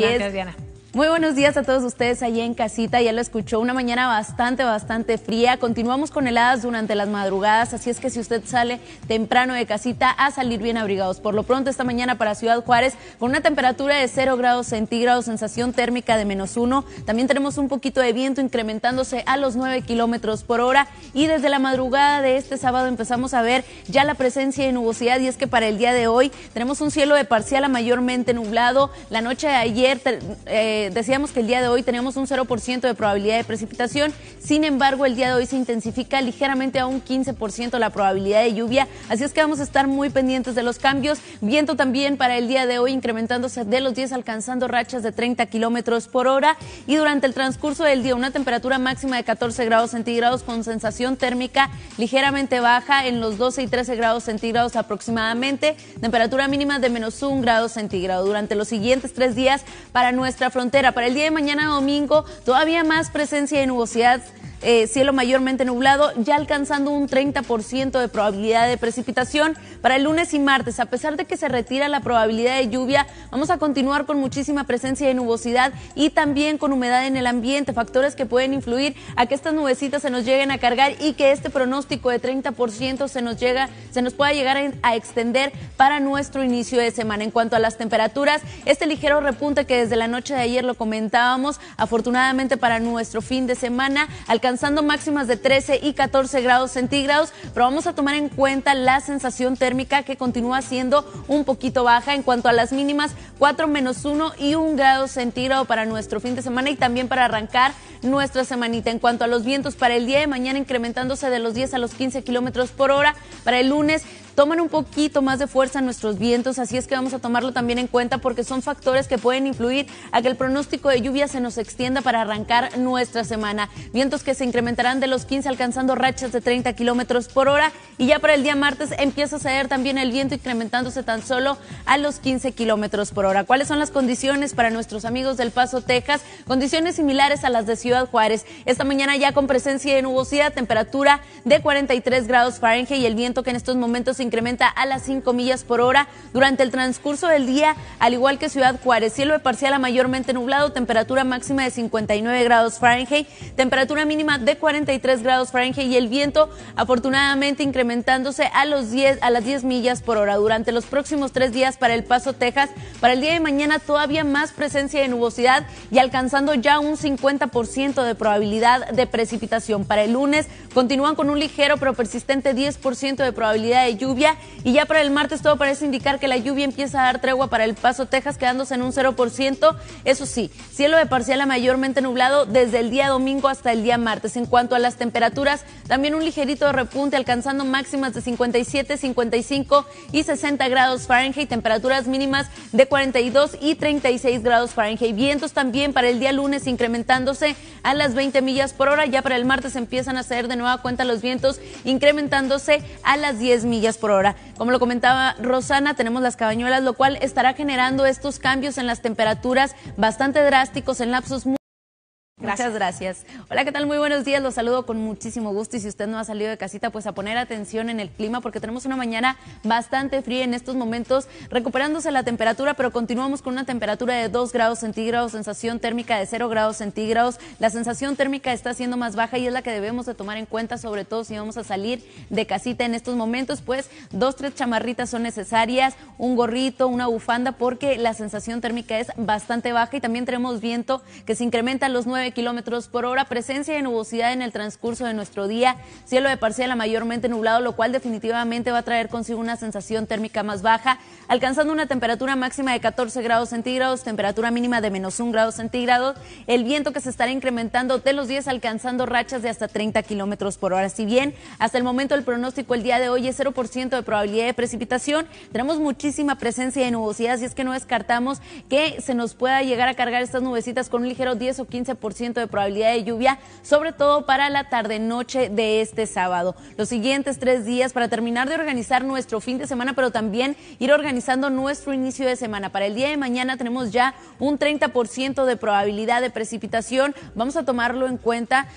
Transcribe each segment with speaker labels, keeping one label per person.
Speaker 1: gracias, Diana. Muy buenos días a todos ustedes allí en casita. Ya lo escuchó, una mañana bastante, bastante fría. Continuamos con heladas durante las madrugadas, así es que si usted sale temprano de casita, a salir bien abrigados. Por lo pronto, esta mañana para Ciudad Juárez, con una temperatura de 0 grados centígrados, sensación térmica de menos 1. También tenemos un poquito de viento incrementándose a los 9 kilómetros por hora. Y desde la madrugada de este sábado empezamos a ver ya la presencia de nubosidad. Y es que para el día de hoy tenemos un cielo de parcial a mayormente nublado. La noche de ayer. Eh, decíamos que el día de hoy teníamos un 0% de probabilidad de precipitación, sin embargo el día de hoy se intensifica ligeramente a un 15% la probabilidad de lluvia, así es que vamos a estar muy pendientes de los cambios, viento también para el día de hoy incrementándose de los 10 alcanzando rachas de 30 kilómetros por hora y durante el transcurso del día una temperatura máxima de 14 grados centígrados con sensación térmica ligeramente baja en los 12 y 13 grados centígrados aproximadamente, temperatura mínima de menos 1 grado centígrado durante los siguientes tres días para nuestra frontera para el día de mañana domingo, todavía más presencia de nubosidad eh, cielo mayormente nublado, ya alcanzando un 30% de probabilidad de precipitación. Para el lunes y martes, a pesar de que se retira la probabilidad de lluvia, vamos a continuar con muchísima presencia de nubosidad y también con humedad en el ambiente, factores que pueden influir a que estas nubecitas se nos lleguen a cargar y que este pronóstico de 30% se nos llega, se nos pueda llegar a extender para nuestro inicio de semana. En cuanto a las temperaturas, este ligero repunte que desde la noche de ayer lo comentábamos, afortunadamente para nuestro fin de semana, alcanzamos alcanzando máximas de 13 y 14 grados centígrados, pero vamos a tomar en cuenta la sensación térmica que continúa siendo un poquito baja en cuanto a las mínimas 4 menos 1 y 1 grado centígrado para nuestro fin de semana y también para arrancar nuestra semanita. En cuanto a los vientos para el día de mañana incrementándose de los 10 a los 15 kilómetros por hora, para el lunes toman un poquito más de fuerza nuestros vientos, así es que vamos a tomarlo también en cuenta porque son factores que pueden influir a que el pronóstico de lluvia se nos extienda para arrancar nuestra semana. Vientos que se incrementarán de los 15 alcanzando rachas de 30 kilómetros por hora y ya para el día martes empieza a ceder también el viento incrementándose tan solo a los 15 kilómetros por hora. ¿Cuáles son las condiciones para nuestros amigos del Paso, Texas? Condiciones similares a las de Ciudad Juárez. Esta mañana ya con presencia de nubosidad, temperatura de 43 grados Fahrenheit y el viento que en estos momentos se incrementa a las 5 millas por hora durante el transcurso del día, al igual que Ciudad Juárez. Cielo de parcial a mayormente nublado, temperatura máxima de 59 grados Fahrenheit, temperatura mínima de 43 grados Fahrenheit y el viento afortunadamente incrementándose a, los 10, a las 10 millas por hora durante los próximos tres días para El Paso, Texas. Para el día de mañana todavía más presencia de nubosidad y alcanzando ya un 50% de probabilidad de precipitación. Para el lunes continúan con un ligero pero persistente 10% de probabilidad de lluvia y ya para el martes todo parece indicar que la lluvia empieza a dar tregua para El Paso, Texas, quedándose en un 0%. Eso sí, cielo de parcial a mayormente nublado desde el día domingo hasta el día martes. En cuanto a las temperaturas, también un ligerito repunte alcanzando máximas de 57, 55 y 60 grados Fahrenheit, temperaturas mínimas de 42 y 36 grados Fahrenheit. Vientos también para el día lunes incrementándose a las 20 millas por hora. Ya para el martes empiezan a hacer de nueva cuenta los vientos incrementándose a las 10 millas por hora. Como lo comentaba Rosana, tenemos las cabañuelas, lo cual estará generando estos cambios en las temperaturas bastante drásticos en lapsos muy Muchas gracias. Hola, ¿qué tal? Muy buenos días. Los saludo con muchísimo gusto. Y si usted no ha salido de casita, pues a poner atención en el clima, porque tenemos una mañana bastante fría en estos momentos, recuperándose la temperatura, pero continuamos con una temperatura de 2 grados centígrados, sensación térmica de 0 grados centígrados. La sensación térmica está siendo más baja y es la que debemos de tomar en cuenta, sobre todo si vamos a salir de casita en estos momentos, pues dos, tres chamarritas son necesarias, un gorrito, una bufanda, porque la sensación térmica es bastante baja y también tenemos viento que se incrementa a los 9 kilómetros por hora, presencia de nubosidad en el transcurso de nuestro día, cielo de parcial a mayormente nublado, lo cual definitivamente va a traer consigo una sensación térmica más baja, alcanzando una temperatura máxima de 14 grados centígrados, temperatura mínima de menos un grado centígrado, el viento que se estará incrementando de los 10 alcanzando rachas de hasta 30 kilómetros por hora. Si bien hasta el momento el pronóstico el día de hoy es 0% de probabilidad de precipitación, tenemos muchísima presencia de nubosidad, y es que no descartamos que se nos pueda llegar a cargar estas nubecitas con un ligero 10 o 15% de probabilidad de lluvia, sobre todo para la tarde-noche de este sábado. Los siguientes tres días para terminar de organizar nuestro fin de semana, pero también ir organizando nuestro inicio de semana. Para el día de mañana tenemos ya un 30% de probabilidad de precipitación. Vamos a tomarlo en cuenta,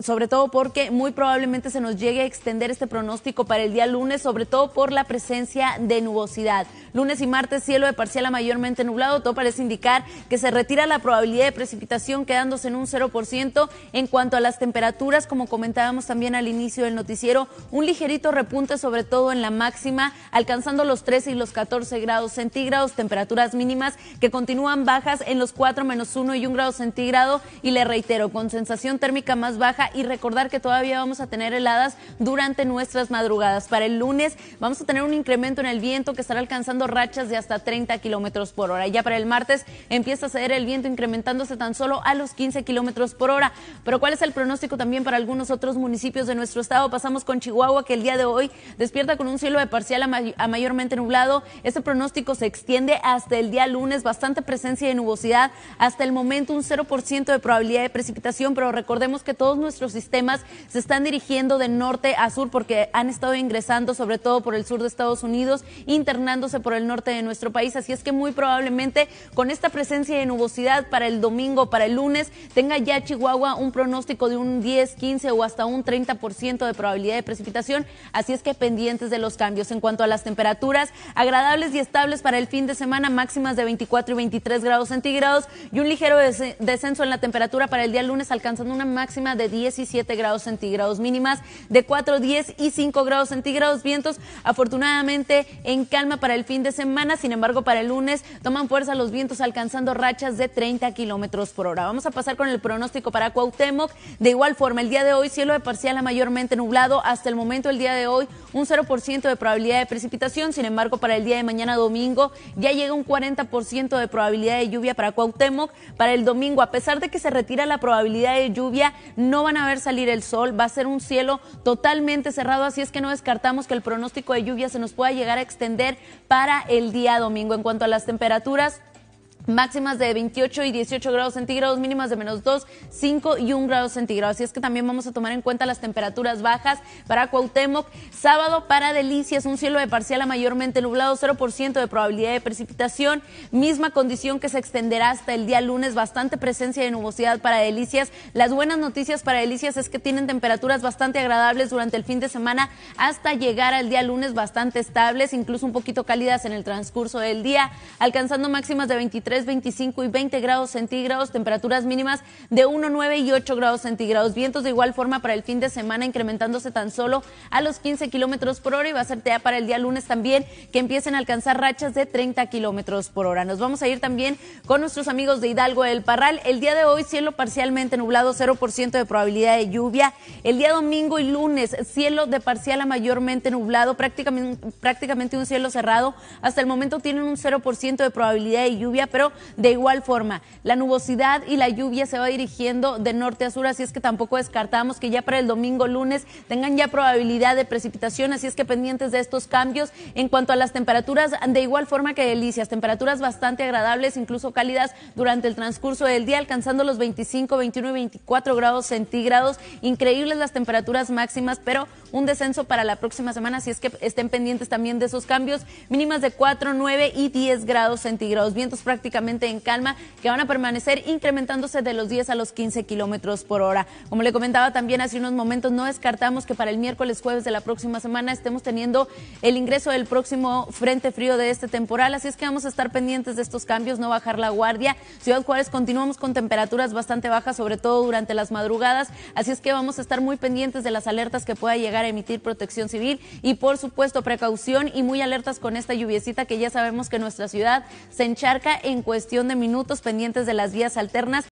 Speaker 1: sobre todo porque muy probablemente se nos llegue a extender este pronóstico para el día lunes, sobre todo por la presencia de nubosidad. Lunes y martes cielo de parcial a mayormente nublado, todo parece indicar que se retira la probabilidad de precipitación quedándose en un 0%. En cuanto a las temperaturas, como comentábamos también al inicio del noticiero, un ligerito repunte, sobre todo en la máxima, alcanzando los 13 y los 14 grados centígrados, temperaturas mínimas que continúan bajas en los 4 menos 1 y 1 grado centígrado. Y le reitero, con sensación térmica más baja y recordar que todavía vamos a tener heladas durante nuestras madrugadas. Para el lunes vamos a tener un incremento en el viento que estará alcanzando rachas de hasta 30 kilómetros por hora. Ya para el martes empieza a ceder el viento incrementándose tan solo a los 15 kilómetros por hora. Pero ¿cuál es el pronóstico también para algunos otros municipios de nuestro estado? Pasamos con Chihuahua, que el día de hoy despierta con un cielo de parcial a, mayormente nublado. Este pronóstico se extiende hasta el día lunes, bastante presencia de nubosidad. Hasta el momento un 0% de probabilidad de precipitación, pero recordemos que todos nuestros sistemas se están dirigiendo de norte a sur porque han estado ingresando sobre todo por el sur de Estados Unidos, internándose por el norte de nuestro país. Así es que muy probablemente con esta presencia de nubosidad para el domingo, para el lunes, tenga ya Chihuahua un pronóstico de un 10, 15 o hasta un 30% de probabilidad de precipitación, así es que pendientes de los cambios. En cuanto a las temperaturas, agradables y estables para el fin de semana, máximas de 24 y 23 grados centígrados y un ligero descenso en la temperatura para el día lunes, alcanzando una máxima de 17 grados centígrados, mínimas de 4, 10 y 5 grados centígrados, vientos afortunadamente en calma para el fin de semana, sin embargo para el lunes toman fuerza los vientos alcanzando rachas de 30 kilómetros por hora. Vamos a pasar con el pronóstico para Cuauhtémoc. De igual forma, el día de hoy cielo de parcial a mayormente nublado. Hasta el momento, el día de hoy, un 0% de probabilidad de precipitación. Sin embargo, para el día de mañana domingo ya llega un 40% de probabilidad de lluvia para Cuauhtémoc. Para el domingo, a pesar de que se retira la probabilidad de lluvia, no van a ver salir el sol. Va a ser un cielo totalmente cerrado, así es que no descartamos que el pronóstico de lluvia se nos pueda llegar a extender para el día domingo. En cuanto a las temperaturas, máximas de 28 y 18 grados centígrados, mínimas de menos 2, 5 y 1 grados centígrados. Así es que también vamos a tomar en cuenta las temperaturas bajas para Cuauhtémoc. Sábado para Delicias, un cielo de parcial a mayormente nublado, 0% de probabilidad de precipitación, misma condición que se extenderá hasta el día lunes, bastante presencia de nubosidad para Delicias. Las buenas noticias para Delicias es que tienen temperaturas bastante agradables durante el fin de semana hasta llegar al día lunes bastante estables, incluso un poquito cálidas en el transcurso del día, alcanzando máximas de 23 25 y 20 grados centígrados, temperaturas mínimas de 1, 9 y 8 grados centígrados. Vientos de igual forma para el fin de semana, incrementándose tan solo a los 15 kilómetros por hora y va a ser para el día lunes también, que empiecen a alcanzar rachas de 30 kilómetros por hora. Nos vamos a ir también con nuestros amigos de Hidalgo del Parral. El día de hoy, cielo parcialmente nublado, 0% de probabilidad de lluvia. El día domingo y lunes, cielo de parcial a mayormente nublado, prácticamente, prácticamente un cielo cerrado. Hasta el momento tienen un 0% de probabilidad de lluvia, pero de igual forma. La nubosidad y la lluvia se va dirigiendo de norte a sur, así es que tampoco descartamos que ya para el domingo lunes tengan ya probabilidad de precipitación, así es que pendientes de estos cambios. En cuanto a las temperaturas, de igual forma que delicias, temperaturas bastante agradables, incluso cálidas durante el transcurso del día, alcanzando los 25, 21 y 24 grados centígrados. Increíbles las temperaturas máximas, pero un descenso para la próxima semana, así es que estén pendientes también de esos cambios, mínimas de 4, 9 y 10 grados centígrados, vientos prácticamente en calma que van a permanecer incrementándose de los 10 a los 15 kilómetros por hora. Como le comentaba también hace unos momentos, no descartamos que para el miércoles jueves de la próxima semana estemos teniendo el ingreso del próximo frente frío de este temporal, así es que vamos a estar pendientes de estos cambios, no bajar la guardia. Ciudad Juárez continuamos con temperaturas bastante bajas, sobre todo durante las madrugadas, así es que vamos a estar muy pendientes de las alertas que pueda llegar emitir protección civil y por supuesto precaución y muy alertas con esta lluviecita que ya sabemos que nuestra ciudad se encharca en cuestión de minutos pendientes de las vías alternas